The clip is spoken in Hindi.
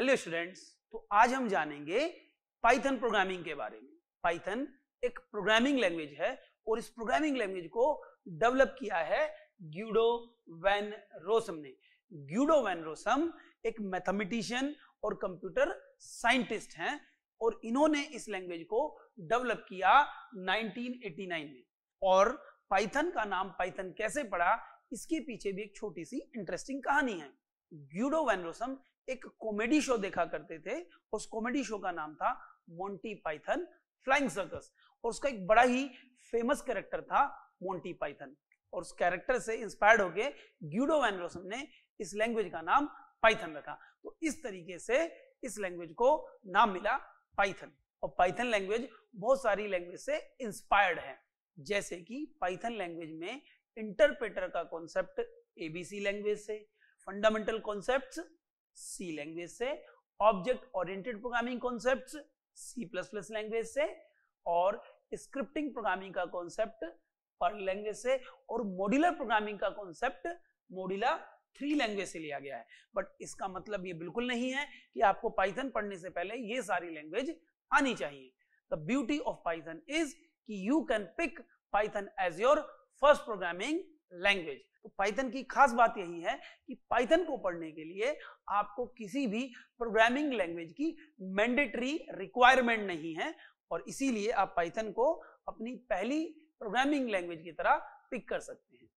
हेलो स्टूडेंट्स तो आज हम जानेंगे पाइथन प्रोग्रामिंग के बारे में पाइथन एक प्रोग्रामिंग लैंग्वेज है और इस प्रोग्रामिंग लैंग्वेज को डेवलप किया है ग्यूडो वैन रोसम ने ग्यूडो वैन रोसम एक मैथमेटिशियन और कंप्यूटर साइंटिस्ट हैं और इन्होंने इस लैंग्वेज को डेवलप किया 1989 में और पाइथन का नाम पाइथन कैसे पड़ा इसके पीछे भी एक छोटी सी इंटरेस्टिंग कहानी है ग्यूडो रोसम एक कॉमेडी शो देखा करते थे उस कॉमेडी शो का नाम था मोंटी पाइथन फ्लाइंग सर्कस और उसका एक बड़ा ही फेमस कैरेक्टर था मोंटी पाइथन और उस कैरेक्टर से इंस्पायर्ड होके ग्यूडो वैन रोसम ने इस लैंग्वेज का नाम पाइथन रखा तो इस तरीके से इस लैंग्वेज को नाम मिला पाइथन और पाइथन लैंग्वेज बहुत सारी लैंग्वेज से इंस्पायर्ड है जैसे कि पाइथन लैंग्वेज में इंटरप्रेटर का कॉन्सेप्ट एबीसी लैंग्वेज से फंडामेंटल कॉन्सेप्ट्स सी लैंग्वेज से object oriented programming concept C plus plus language से और स्क्रिप्टिंग प्रोग्रामिंग का कॉन्सेप्ट पर लैंग्वेज से और मॉड्यूलर प्रोग्रामिंग का कॉन्सेप्ट मॉड्यूलर थ्री लैंग्वेज से लिया गया है बट इसका मतलब ये बिल्कुल नहीं है कि आपको पाइथन पढ़ने से पहले ये सारी लैंग्वेज आनी चाहिए the beauty of Python is कि you can pick Python as your first programming language तो पाइथन की खास बात यही है कि पाइथन को पढ़ने के लिए आपको किसी भी प्रोग्रामिंग लैंग्वेज की मैंडेटरी रिक्वायरमेंट नहीं है और इसीलिए आप पाइथन को अपनी पहली प्रोग्रामिंग लैंग्वेज की तरह पिक कर सकते हैं